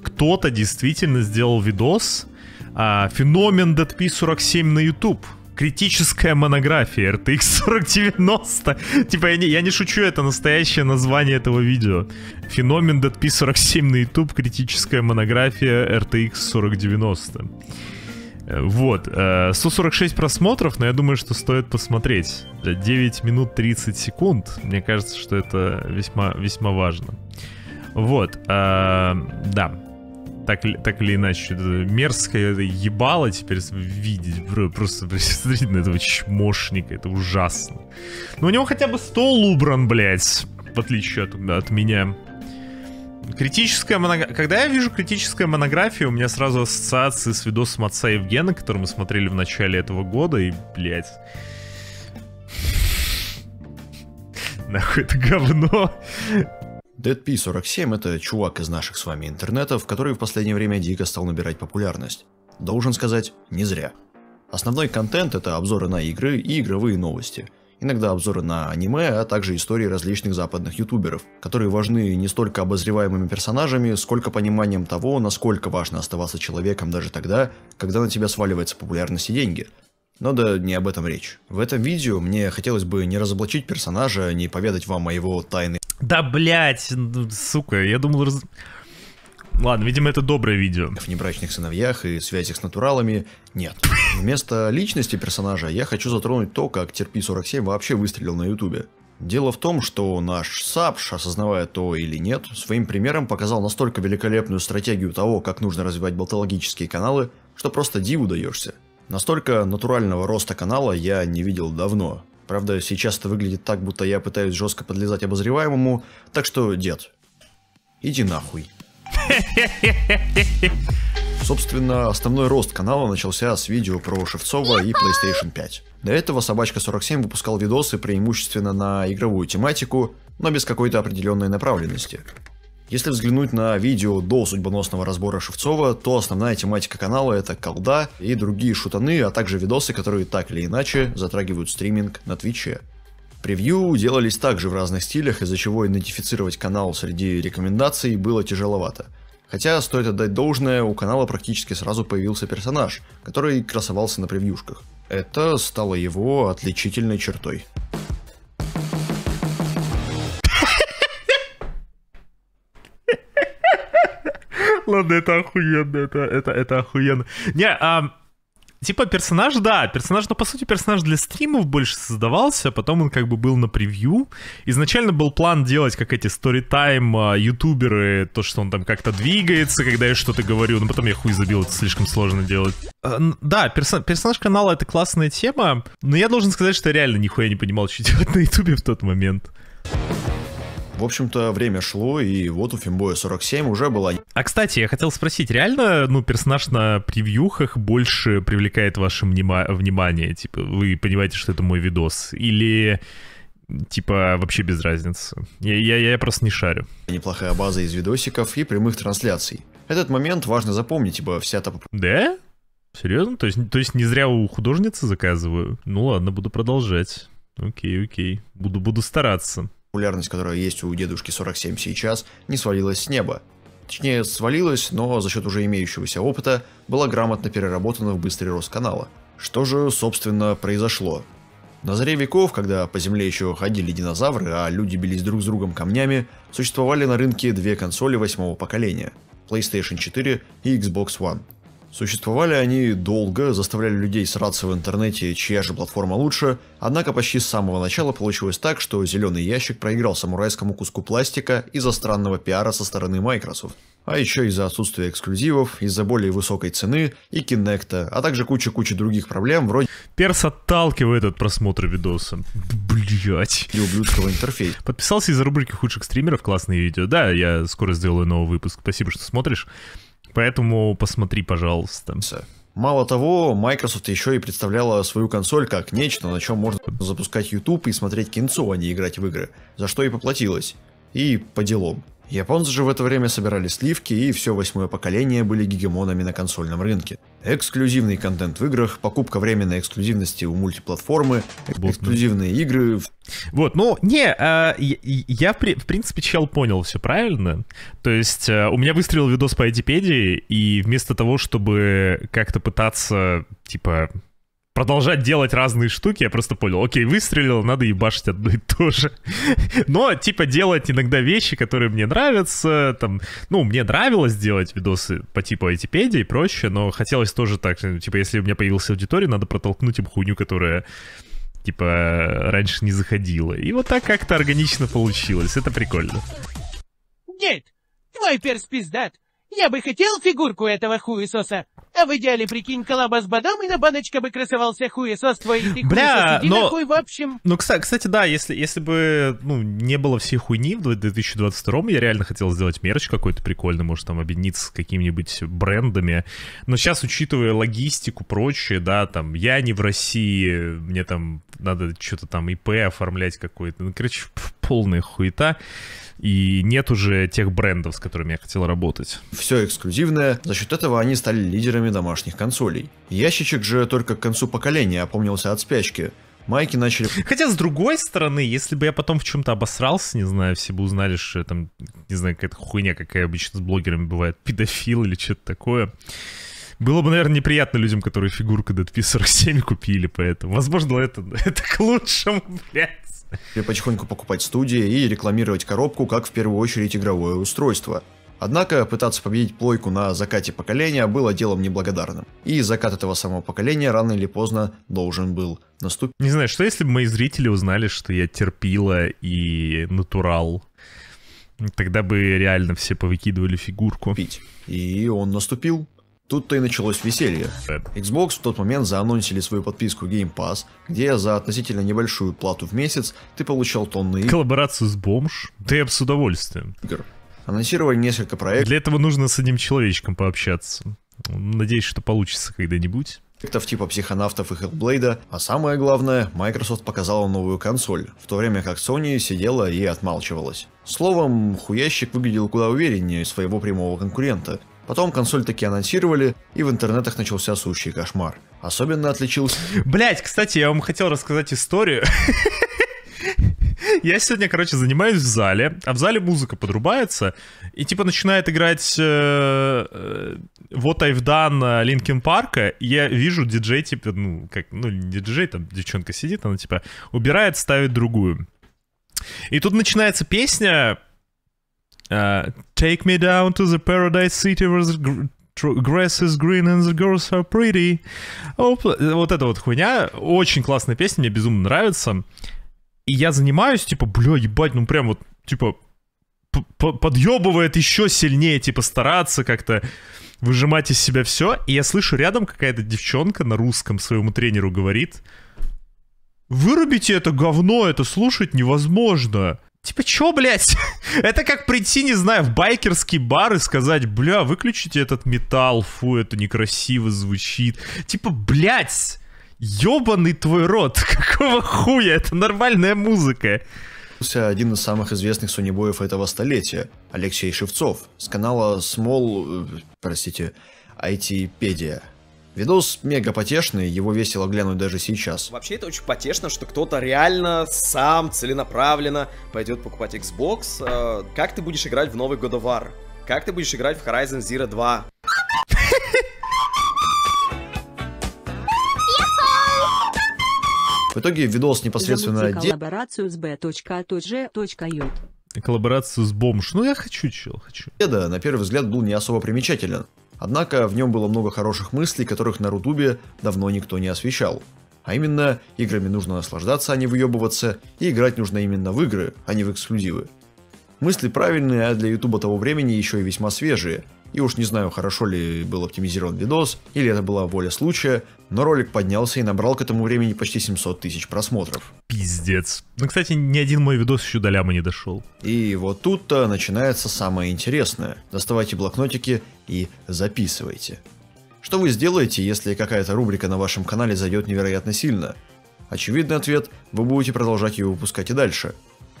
кто-то действительно сделал видос а, «Феномен DP47 на YouTube». Критическая монография RTX 4090. типа, я не, я не шучу, это настоящее название этого видео. Феномен DP47 на YouTube, критическая монография RTX 4090. Э, вот, 146 э, просмотров, но я думаю, что стоит посмотреть. 9 минут 30 секунд, мне кажется, что это весьма, весьма важно. Вот, э, да так, так или иначе, мерзкое это ебало теперь видеть. Просто смотрите на этого чмошника, это ужасно. Но у него хотя бы стол убран, блядь, в отличие от, от меня. Критическая монография. Когда я вижу критическая монография, у меня сразу ассоциации с видосом отца Евгена, который мы смотрели в начале этого года, и, блядь... Нахуй это говно. DeadP47 – это чувак из наших с вами интернетов, который в последнее время дико стал набирать популярность. Должен сказать, не зря. Основной контент – это обзоры на игры и игровые новости. Иногда обзоры на аниме, а также истории различных западных ютуберов, которые важны не столько обозреваемыми персонажами, сколько пониманием того, насколько важно оставаться человеком даже тогда, когда на тебя сваливается популярность и деньги. Но да не об этом речь. В этом видео мне хотелось бы не разоблачить персонажа, не поведать вам о его тайны да, блядь, ну, сука, я думал... Раз... Ладно, видимо, это доброе видео. В «Небрачных сыновьях» и «Связях с натуралами» нет. Вместо личности персонажа я хочу затронуть то, как Терпи-47 вообще выстрелил на Ютубе. Дело в том, что наш Сапш, осознавая то или нет, своим примером показал настолько великолепную стратегию того, как нужно развивать болтологические каналы, что просто диву даешься. Настолько натурального роста канала я не видел давно. Правда, сейчас это выглядит так, будто я пытаюсь жестко подлезать обозреваемому, так что, дед, иди нахуй. Собственно, основной рост канала начался с видео про Шевцова и PlayStation 5. До этого Собачка 47 выпускал видосы преимущественно на игровую тематику, но без какой-то определенной направленности. Если взглянуть на видео до судьбоносного разбора Шевцова, то основная тематика канала это колда и другие шутаны, а также видосы, которые так или иначе затрагивают стриминг на Твиче. Превью делались также в разных стилях, из-за чего идентифицировать канал среди рекомендаций было тяжеловато. Хотя, стоит отдать должное, у канала практически сразу появился персонаж, который красовался на превьюшках. Это стало его отличительной чертой. ладно, это охуенно, это, это, это охуенно. Не, а, типа персонаж, да, персонаж, ну, по сути, персонаж для стримов больше создавался, потом он как бы был на превью. Изначально был план делать, как эти сторитайм ютуберы, то, что он там как-то двигается, когда я что-то говорю, но потом я хуй забил, это слишком сложно делать. А, да, перс персонаж канала — это классная тема, но я должен сказать, что я реально нихуя не понимал, что делать на ютубе в тот момент. В общем-то, время шло, и вот у Фимбоя 47 уже была... А, кстати, я хотел спросить, реально, ну, персонаж на превьюхах больше привлекает ваше внима- внимание? Типа, вы понимаете, что это мой видос? Или типа вообще без разницы. Я, я, я просто не шарю. Неплохая база из видосиков и прямых трансляций. Этот момент важно запомнить, ибо вся эта. Да? Серьезно? То есть, то есть не зря у художницы заказываю? Ну ладно, буду продолжать. Окей, окей. Буду, буду стараться популярность, которая есть у дедушки 47 сейчас, не свалилась с неба. Точнее, свалилась, но за счет уже имеющегося опыта была грамотно переработана в быстрый рост канала. Что же, собственно, произошло? На заре веков, когда по земле еще ходили динозавры, а люди бились друг с другом камнями, существовали на рынке две консоли восьмого поколения – PlayStation 4 и Xbox One – Существовали они долго, заставляли людей сраться в интернете, чья же платформа лучше, однако почти с самого начала получилось так, что зеленый ящик проиграл самурайскому куску пластика из-за странного пиара со стороны Microsoft. А еще из-за отсутствия эксклюзивов, из-за более высокой цены и Кинекта, а также куча-куча других проблем вроде... Перс отталкивает от просмотра видоса. Блять. И ублюдского интерфейса. Подписался из-за рубрики худших стримеров, классные видео. Да, я скоро сделаю новый выпуск. Спасибо, что смотришь. Поэтому посмотри, пожалуйста. Мало того, Microsoft еще и представляла свою консоль как нечто, на чем можно запускать YouTube и смотреть кинцо, а не играть в игры, за что и поплатилась. И по делам. Японцы же в это время собирали сливки, и все восьмое поколение были гегемонами на консольном рынке. Эксклюзивный контент в играх, покупка временной эксклюзивности у мультиплатформы, эксклюзивные игры. Вот, ну, не, а, я, я при, в принципе, чел понял все правильно. То есть а, у меня выстрелил видос по Эдипедии, и вместо того, чтобы как-то пытаться, типа, продолжать делать разные штуки, я просто понял, окей, выстрелил, надо ебашить одно и то же. Но, типа, делать иногда вещи, которые мне нравятся, там, ну, мне нравилось делать видосы по типу Айтипедии и прочее, но хотелось тоже так, типа, если у меня появился аудитория, надо протолкнуть им хуйню, которая типа, раньше не заходила. И вот так как-то органично получилось. Это прикольно. Нет, твой перс пиздат. Я бы хотел фигурку этого хуесоса. А в идеале, прикинь, коллаба с Бадам, и на баночка бы красовался хуесос твой. Ты Бля, хуесос, но... такой, в общем. Ну, кстати, да, если, если бы ну, не было всей хуйни в 2022 я реально хотел сделать мерч какой-то прикольный, может, там, объединиться с какими-нибудь брендами. Но сейчас, учитывая логистику, прочее, да, там, я не в России, мне там надо что-то там ИП оформлять какое то Ну, короче, полная хуета и нет уже тех брендов, с которыми я хотел работать. Все эксклюзивное, за счет этого они стали лидерами домашних консолей. Ящичек же только к концу поколения опомнился от спячки, Майки начали... Хотя, с другой стороны, если бы я потом в чем-то обосрался, не знаю, все бы узнали, что там, не знаю, какая-то хуйня, какая обычно с блогерами бывает, педофил или что-то такое. Было бы, наверное, неприятно людям, которые фигурку DP47 купили, поэтому, возможно, это, это к лучшему, блядь и потихоньку покупать студии и рекламировать коробку как в первую очередь игровое устройство. Однако пытаться победить плойку на закате поколения было делом неблагодарным. И закат этого самого поколения рано или поздно должен был наступить. Не знаю, что если бы мои зрители узнали, что я терпила и натурал? Тогда бы реально все повыкидывали фигурку. Пить. И он наступил. Тут-то и началось веселье. Xbox в тот момент заанонсили свою подписку Game Pass, где за относительно небольшую плату в месяц ты получал тонны... Коллаборацию с бомж? Да я бы с удовольствием. Игр. Анонсировали несколько проектов. Для этого нужно с одним человечком пообщаться. Надеюсь, что получится когда-нибудь проектов типа психонавтов и Хеллблейда, а самое главное, Microsoft показала новую консоль, в то время как Sony сидела и отмалчивалась. Словом, хуящик выглядел куда увереннее своего прямого конкурента, Потом консоль таки анонсировали, и в интернетах начался сущий кошмар. Особенно отличился... Блять, кстати, я вам хотел рассказать историю. Я сегодня, короче, занимаюсь в зале, а в зале музыка подрубается, и типа начинает играть э, э, вот What I've Done э, Линкин Парка, я вижу диджей, типа, ну, как, ну, не диджей, там девчонка сидит, она типа убирает, ставит другую. И тут начинается песня Uh, take me down to the paradise city where the grass is green and the girls are pretty. Оп, вот эта вот хуйня. Очень классная песня, мне безумно нравится. И я занимаюсь, типа, бля, ебать, ну прям вот, типа, подъебывает еще сильнее, типа, стараться как-то выжимать из себя все. И я слышу рядом какая-то девчонка на русском своему тренеру говорит, вырубите это говно, это слушать невозможно. Типа, чё, блядь? это как прийти, не знаю, в байкерский бар и сказать, бля, выключите этот металл, фу, это некрасиво звучит. Типа, блядь, ёбаный твой рот, какого хуя, это нормальная музыка. Один из самых известных сунебоев этого столетия, Алексей Шевцов, с канала Small, э, простите, IT-педия. Видос мега потешный, его весело глянуть даже сейчас. Вообще это очень потешно, что кто-то реально сам целенаправленно пойдет покупать Xbox. Э, как ты будешь играть в новый God of War? Как ты будешь играть в Horizon Zero 2? В итоге видос непосредственно... коллаборацию с b.a.j.j. Коллаборацию с бомж. Ну я хочу, чел, хочу. Деда, на первый взгляд, был не особо примечателен. Однако в нем было много хороших мыслей, которых на Рутубе давно никто не освещал. А именно, играми нужно наслаждаться, а не выебываться, и играть нужно именно в игры, а не в эксклюзивы. Мысли правильные, а для Ютуба того времени еще и весьма свежие – и уж не знаю, хорошо ли был оптимизирован видос, или это была воля случая, но ролик поднялся и набрал к этому времени почти 700 тысяч просмотров. Пиздец. Ну, кстати, ни один мой видос еще до ляма не дошел. И вот тут-то начинается самое интересное. Доставайте блокнотики и записывайте. Что вы сделаете, если какая-то рубрика на вашем канале зайдет невероятно сильно? Очевидный ответ – вы будете продолжать ее выпускать и дальше.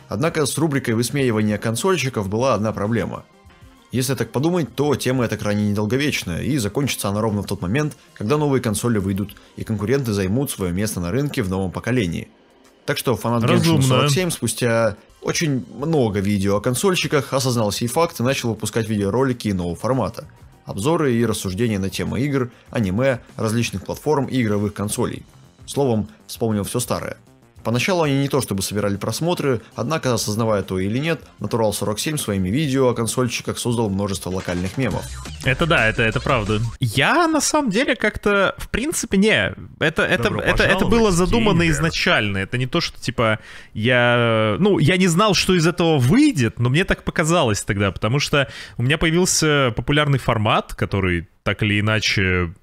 Однако с рубрикой высмеивания консольщиков была одна проблема – если так подумать, то тема эта крайне недолговечная, и закончится она ровно в тот момент, когда новые консоли выйдут, и конкуренты займут свое место на рынке в новом поколении. Так что фанат Genshin 47 спустя очень много видео о консольщиках осознал сей факт и начал выпускать видеоролики нового формата. Обзоры и рассуждения на темы игр, аниме, различных платформ и игровых консолей. Словом, вспомнил все старое – Поначалу они не то чтобы собирали просмотры, однако, осознавая то или нет, Natural 47 своими видео о консольщиках создал множество локальных мемов. Это да, это, это правда. Я на самом деле как-то, в принципе, не, это, это, это, это было задумано Киев. изначально. Это не то, что типа я, ну, я не знал, что из этого выйдет, но мне так показалось тогда, потому что у меня появился популярный формат, который так или иначе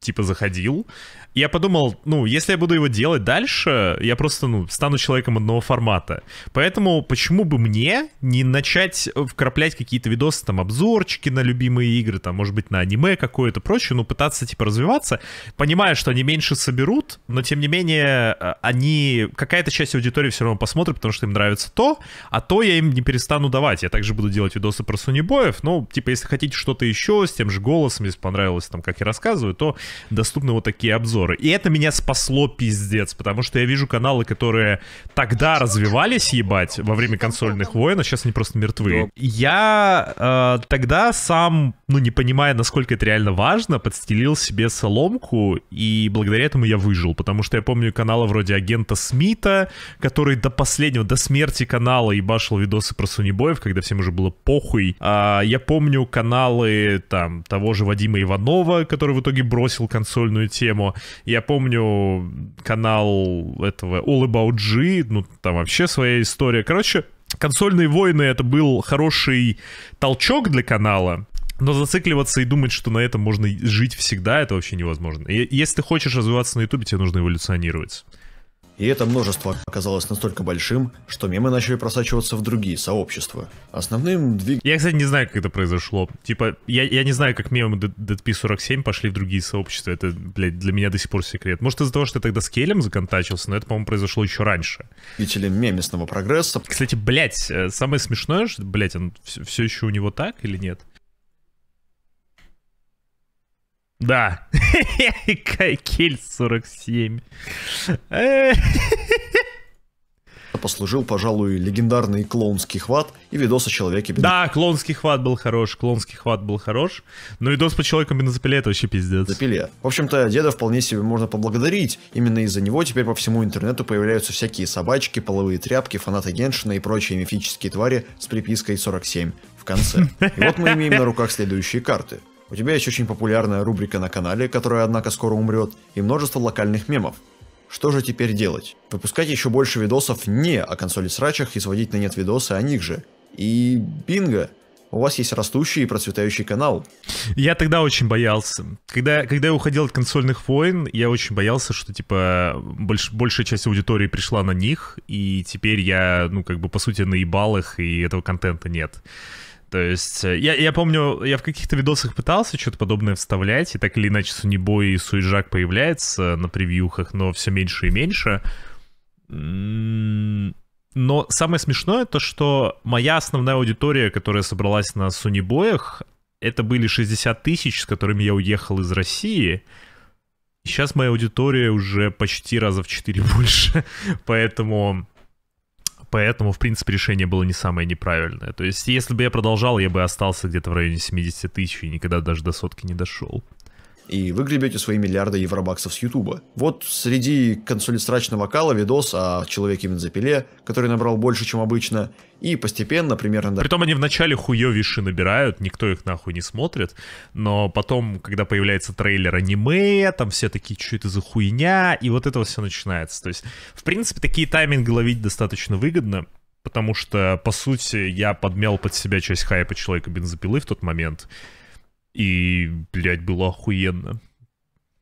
типа заходил я подумал, ну, если я буду его делать дальше, я просто, ну, стану человеком одного формата. Поэтому почему бы мне не начать э, вкраплять какие-то видосы, там, обзорчики на любимые игры, там, может быть, на аниме какое-то прочее, ну, пытаться, типа, развиваться, понимая, что они меньше соберут, но, тем не менее, э, они, какая-то часть аудитории все равно посмотрит, потому что им нравится то, а то я им не перестану давать. Я также буду делать видосы про сунебоев, ну, типа, если хотите что-то еще с тем же голосом, если понравилось, там, как я рассказываю, то доступны вот такие обзоры партнеры. И это меня спасло пиздец, потому что я вижу каналы, которые тогда развивались, ебать, во время консольных войн, а сейчас они просто мертвы. Я э, тогда сам, ну, не понимая, насколько это реально важно, подстелил себе соломку, и благодаря этому я выжил, потому что я помню каналы вроде агента Смита, который до последнего, до смерти канала ебашил видосы про Сунибоев, когда всем уже было похуй. А, я помню каналы там того же Вадима Иванова, который в итоге бросил консольную тему. Я помню канал этого All About G, ну, там вообще своя история. Короче, «Консольные войны» — это был хороший толчок для канала, но зацикливаться и думать, что на этом можно жить всегда, это вообще невозможно. И если ты хочешь развиваться на Ютубе, тебе нужно эволюционировать. И это множество оказалось настолько большим, что мемы начали просачиваться в другие сообщества. Основным двиг... Я, кстати, не знаю, как это произошло. Типа, я, я не знаю, как мемы DP47 пошли в другие сообщества. Это, блядь, для меня до сих пор секрет. Может, из-за того, что я тогда с Келем законтачился, но это, по-моему, произошло еще раньше. Двигателем мемесного прогресса. Кстати, блядь, э, самое смешное, что, блядь, он все, все еще у него так или нет? Да. Кайкель 47. Послужил, пожалуй, легендарный клоунский хват и видос о человеке Да, клоунский хват был хорош, клоунский хват был хорош. Но видос по человеку бензопиле это вообще пиздец. Бензопиле. В общем-то, деда вполне себе можно поблагодарить. Именно из-за него теперь по всему интернету появляются всякие собачки, половые тряпки, фанаты Геншина и прочие мифические твари с припиской 47 в конце. И вот мы имеем на руках следующие карты. У тебя есть очень популярная рубрика на канале, которая, однако, скоро умрет, и множество локальных мемов. Что же теперь делать? Выпускать еще больше видосов не о консоли срачах и сводить на нет видосы о них же. И бинго! у вас есть растущий и процветающий канал. Я тогда очень боялся. Когда, когда я уходил от консольных войн, я очень боялся, что, типа, больш, большая часть аудитории пришла на них, и теперь я, ну, как бы, по сути, наебал их, и этого контента нет. То есть э, я, я помню, я в каких-то видосах пытался что-то подобное вставлять, и так или иначе Сунибой и Суиджак появляется на превьюхах, но все меньше и меньше. Но самое смешное то, что моя основная аудитория, которая собралась на Сунибоях, это были 60 тысяч, с которыми я уехал из России. Сейчас моя аудитория уже почти раза в 4 больше, поэтому поэтому, в принципе, решение было не самое неправильное. То есть, если бы я продолжал, я бы остался где-то в районе 70 тысяч и никогда даже до сотки не дошел и вы гребете свои миллиарды евробаксов с Ютуба. Вот среди консулистрачного кала видос о человеке бензопиле, который набрал больше, чем обычно, и постепенно примерно... Притом они вначале хуёвиши набирают, никто их нахуй не смотрит, но потом, когда появляется трейлер аниме, там все такие, что это за хуйня, и вот этого все начинается. То есть, в принципе, такие тайминги ловить достаточно выгодно, потому что, по сути, я подмял под себя часть хайпа Человека-бензопилы в тот момент, и, блядь, было охуенно.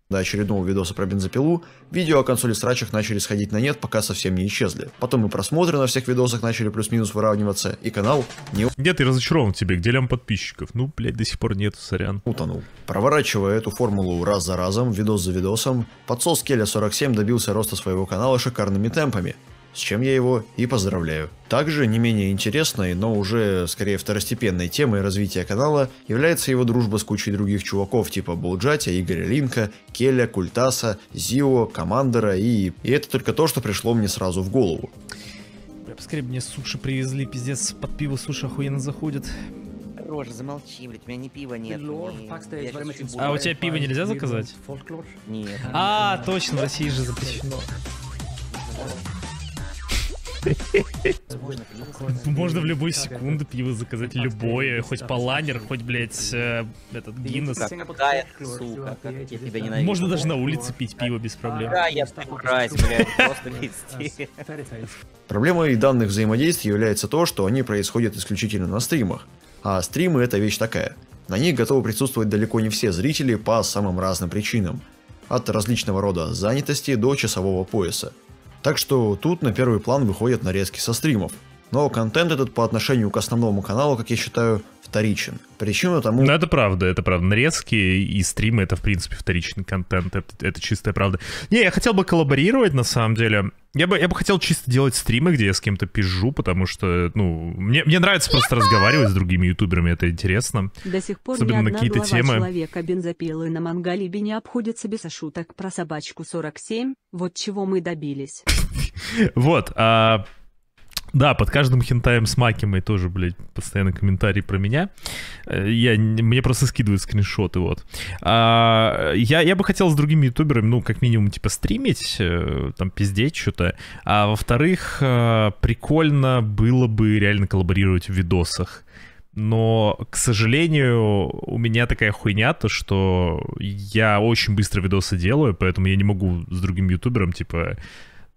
До очередного видоса про бензопилу, видео о консоли срачах начали сходить на нет, пока совсем не исчезли. Потом и просмотры на всех видосах начали плюс-минус выравниваться, и канал не... Нет, я разочарован тебе, где лям подписчиков? Ну, блядь, до сих пор нет, сорян. Утонул. Проворачивая эту формулу раз за разом, видос за видосом, подсос Келя 47 добился роста своего канала шикарными темпами с чем я его и поздравляю. Также не менее интересной, но уже скорее второстепенной темой развития канала является его дружба с кучей других чуваков типа Булджатя, Игоря Линка, Келя, Культаса, Зио, Командера и... И это только то, что пришло мне сразу в голову. Бля, мне суши привезли, пиздец, под пиво суши охуенно заходит. Рожа, замолчи, блядь, у меня ни пива нет. А у тебя пиво нельзя заказать? Нет. А, точно, в России же запрещено. Можно в любую секунду пиво заказать, любое, хоть по поланер, хоть, блядь, э, этот Гиннес. Можно даже на улице пить пиво без проблем. Да, я стараюсь, блядь, просто Проблемой данных взаимодействий является то, что они происходят исключительно на стримах. А стримы это вещь такая. На них готовы присутствовать далеко не все зрители по самым разным причинам. От различного рода занятости до часового пояса. Так что тут на первый план выходят нарезки со стримов – но контент этот по отношению к основному каналу, как я считаю, вторичен. Причина тому... Ну, это правда, это правда. Нарезки и стримы — это, в принципе, вторичный контент. Это, это чистая правда. Не, я хотел бы коллаборировать, на самом деле. Я бы, я бы хотел чисто делать стримы, где я с кем-то пижу, потому что, ну, мне, мне нравится просто разговаривать с другими ютуберами, это интересно. До сих пор Особенно ни одна какие-то темы. человека бензопилы на Мангалибе не обходится без шуток про собачку 47, вот чего мы добились. Вот, а да, под каждым хентаем с Макимой тоже, блядь, постоянно комментарии про меня. Э, я, мне просто скидывают скриншоты, вот. А, я, я бы хотел с другими ютуберами, ну, как минимум, типа, стримить, э, там, пиздеть что-то. А во-вторых, э, прикольно было бы реально коллаборировать в видосах. Но, к сожалению, у меня такая хуйня, то что я очень быстро видосы делаю, поэтому я не могу с другим ютубером, типа,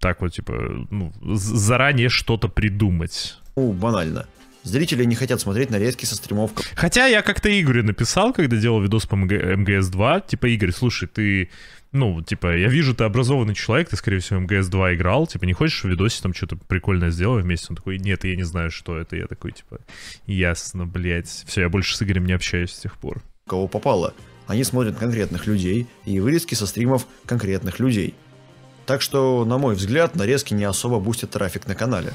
так вот, типа, ну, заранее что-то придумать. Ну, банально. Зрители не хотят смотреть нарезки со стримов. Хотя я как-то Игорю написал, когда делал видос по МГС-2, типа, Игорь, слушай, ты ну, типа, я вижу, ты образованный человек, ты, скорее всего, МГС-2 играл, типа, не хочешь в видосе там что-то прикольное сделать вместе? Он такой, нет, я не знаю, что это. Я такой, типа, ясно, блядь. Все, я больше с Игорем не общаюсь с тех пор. Кого попало? Они смотрят конкретных людей и вырезки со стримов конкретных людей. Так что, на мой взгляд, нарезки не особо бустят трафик на канале.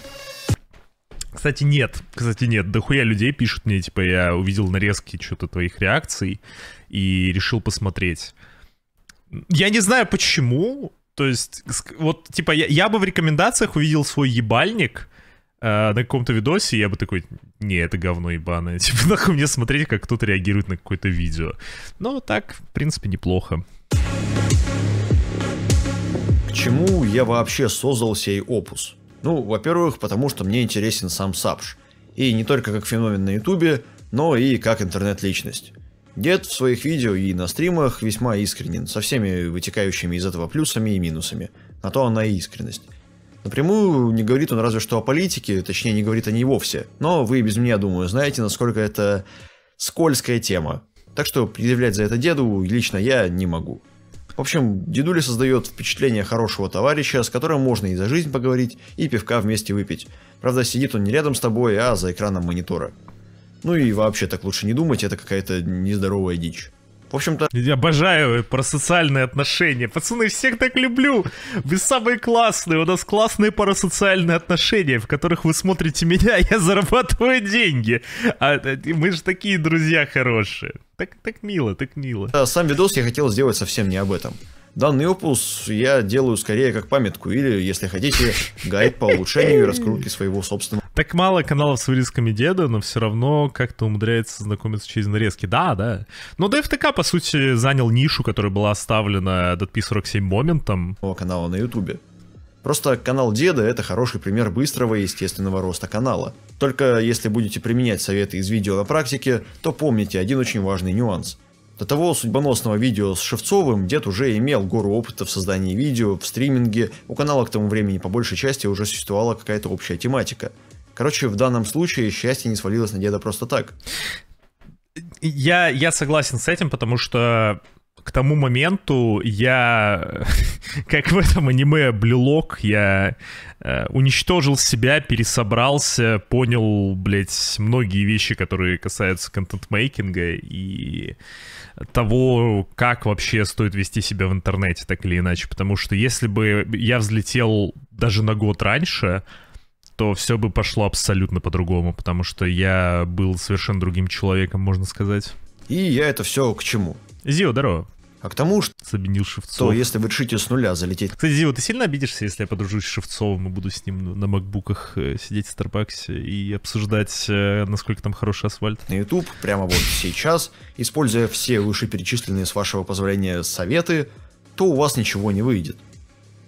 Кстати, нет. Кстати, нет. Дохуя людей пишут мне, типа, я увидел нарезки что-то твоих реакций и решил посмотреть. Я не знаю, почему. То есть, вот, типа, я, я бы в рекомендациях увидел свой ебальник, э, на каком-то видосе, я бы такой, не, это говно ебаное. Типа, нахуй мне смотреть, как кто-то реагирует на какое-то видео. Но так, в принципе, неплохо. Почему я вообще создал сей опус? Ну, во-первых, потому что мне интересен сам Сапш. И не только как феномен на ютубе, но и как интернет-личность. Дед в своих видео и на стримах весьма искренен, со всеми вытекающими из этого плюсами и минусами. На то она и искренность. Напрямую не говорит он разве что о политике, точнее не говорит о ней вовсе. Но вы без меня, думаю, знаете, насколько это скользкая тема. Так что предъявлять за это деду лично я не могу. В общем, дедуля создает впечатление хорошего товарища, с которым можно и за жизнь поговорить, и пивка вместе выпить. Правда, сидит он не рядом с тобой, а за экраном монитора. Ну и вообще так лучше не думать, это какая-то нездоровая дичь. В общем-то... Я обожаю про социальные отношения. Пацаны, всех так люблю. Вы самые классные. У нас классные парасоциальные отношения, в которых вы смотрите меня, а я зарабатываю деньги. А э, мы же такие друзья хорошие. Так, так мило, так мило. Сам видос я хотел сделать совсем не об этом. Данный опус я делаю скорее как памятку или, если хотите, гайд по улучшению и раскрутке своего собственного. Так мало каналов с вырезками деда, но все равно как-то умудряется знакомиться через нарезки. Да, да. Но ДФТК, по сути, занял нишу, которая была оставлена DP47 моментом. О Канала на ютубе. Просто канал деда это хороший пример быстрого и естественного роста канала. Только если будете применять советы из видео на практике, то помните один очень важный нюанс. До того судьбоносного видео с Шевцовым дед уже имел гору опыта в создании видео, в стриминге, у канала к тому времени по большей части уже существовала какая-то общая тематика. Короче, в данном случае счастье не свалилось на деда просто так. Я, я согласен с этим, потому что к тому моменту я, как в этом аниме Блюлок, я э, уничтожил себя, пересобрался, понял, блядь, многие вещи, которые касаются контент-мейкинга и того, как вообще стоит вести себя в интернете, так или иначе. Потому что если бы я взлетел даже на год раньше, то все бы пошло абсолютно по-другому, потому что я был совершенно другим человеком, можно сказать. И я это все к чему? Зио, здорово а к тому, что... Заменил Шевцов. То, если вы решите с нуля залететь... Кстати, Зива, ты сильно обидишься, если я подружусь с Шевцовым и буду с ним на макбуках э, сидеть в Старбаксе и обсуждать, э, насколько там хороший асфальт? На YouTube прямо вот сейчас, используя все вышеперечисленные, с вашего позволения, советы, то у вас ничего не выйдет.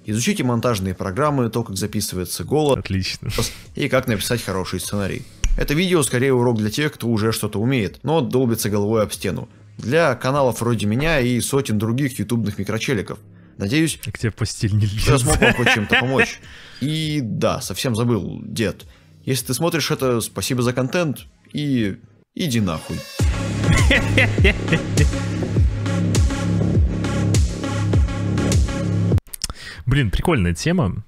Изучите монтажные программы, то, как записывается голос. Отлично. И как написать хороший сценарий. Это видео скорее урок для тех, кто уже что-то умеет, но долбится головой об стену для каналов вроде меня и сотен других ютубных микрочеликов. Надеюсь... Я к тебе постель не Я смог вам хоть чем-то помочь. И да, совсем забыл, дед. Если ты смотришь это, спасибо за контент и иди нахуй. Блин, прикольная тема.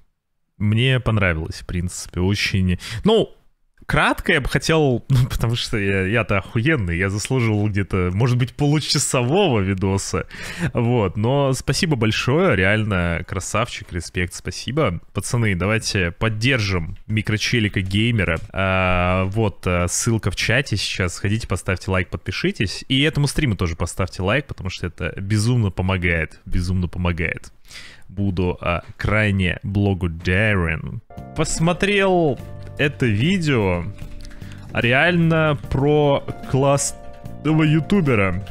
Мне понравилось, в принципе, очень... Ну, кратко я бы хотел, ну, потому что я, я-то охуенный, я заслужил где-то, может быть, получасового видоса. Вот, но спасибо большое, реально красавчик, респект, спасибо. Пацаны, давайте поддержим микрочелика геймера. А, вот а, ссылка в чате сейчас. Ходите, поставьте лайк, подпишитесь. И этому стриму тоже поставьте лайк, потому что это безумно помогает. Безумно помогает буду а, крайне благодарен. Посмотрел это видео реально про классного ютубера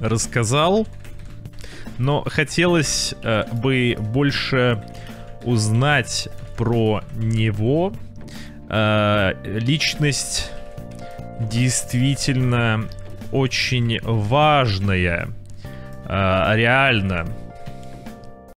рассказал. Но хотелось э, бы больше узнать про него. Э, личность действительно очень важная. Э, реально